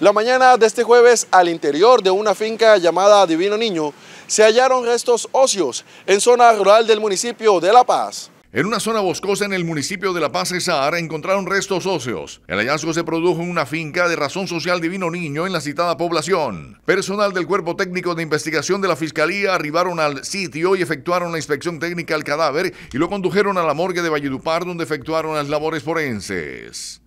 La mañana de este jueves, al interior de una finca llamada Divino Niño, se hallaron restos óseos en zona rural del municipio de La Paz. En una zona boscosa en el municipio de La Paz, Cesar, encontraron restos óseos. El hallazgo se produjo en una finca de razón social Divino Niño en la citada población. Personal del Cuerpo Técnico de Investigación de la Fiscalía arribaron al sitio y efectuaron la inspección técnica al cadáver y lo condujeron a la morgue de Valledupar donde efectuaron las labores forenses.